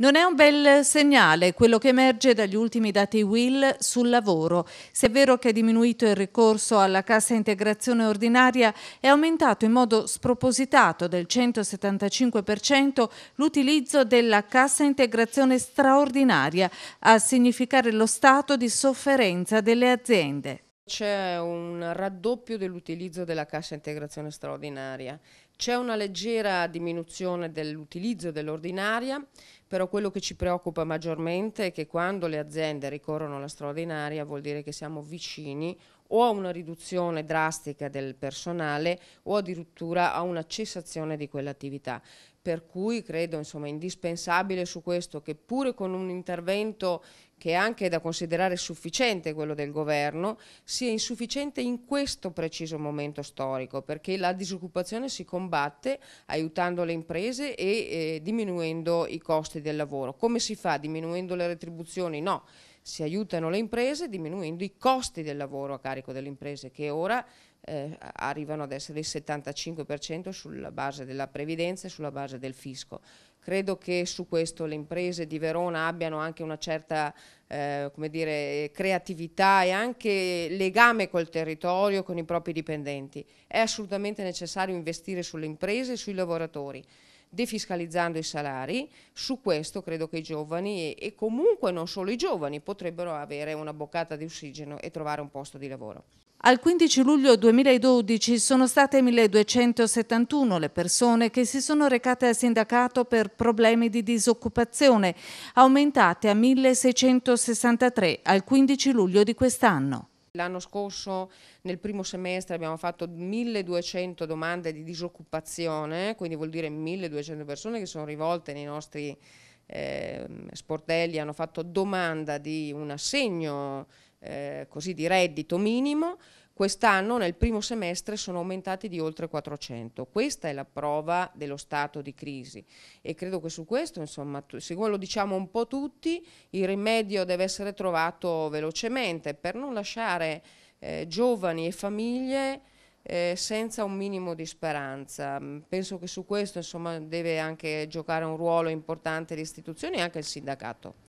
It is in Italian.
Non è un bel segnale quello che emerge dagli ultimi dati Will sul lavoro. Se è vero che è diminuito il ricorso alla cassa integrazione ordinaria, è aumentato in modo spropositato del 175% l'utilizzo della cassa integrazione straordinaria a significare lo stato di sofferenza delle aziende. C'è un raddoppio dell'utilizzo della cassa integrazione straordinaria, c'è una leggera diminuzione dell'utilizzo dell'ordinaria, però quello che ci preoccupa maggiormente è che quando le aziende ricorrono alla straordinaria vuol dire che siamo vicini o a una riduzione drastica del personale o addirittura a una cessazione di quell'attività. Per cui credo insomma, indispensabile su questo che pure con un intervento che è anche da considerare sufficiente quello del governo, sia insufficiente in questo preciso momento storico, perché la disoccupazione si combatte aiutando le imprese e eh, diminuendo i costi del lavoro. Come si fa? Diminuendo le retribuzioni? No, si aiutano le imprese diminuendo i costi del lavoro a carico delle imprese che ora eh, arrivano ad essere il 75% sulla base della previdenza e sulla base del fisco. Credo che su questo le imprese di Verona abbiano anche una certa eh, dire, creatività e anche legame col territorio, con i propri dipendenti. È assolutamente necessario investire sulle imprese e sui lavoratori defiscalizzando i salari, su questo credo che i giovani e, comunque non solo i giovani potrebbero avere una boccata di ossigeno e trovare un posto di lavoro. Al 15 luglio 2012 sono state 1271 le persone che si sono recate al sindacato per problemi di disoccupazione, aumentate a 1663 al 15 luglio di quest'anno. L'anno scorso nel primo semestre abbiamo fatto 1200 domande di disoccupazione, quindi vuol dire 1200 persone che sono rivolte nei nostri eh, sportelli, hanno fatto domanda di un assegno eh, così di reddito minimo. Quest'anno nel primo semestre sono aumentati di oltre 400. Questa è la prova dello stato di crisi e credo che su questo, insomma, siccome lo diciamo un po' tutti, il rimedio deve essere trovato velocemente per non lasciare eh, giovani e famiglie eh, senza un minimo di speranza. Mm, penso che su questo insomma, deve anche giocare un ruolo importante le istituzioni e anche il sindacato.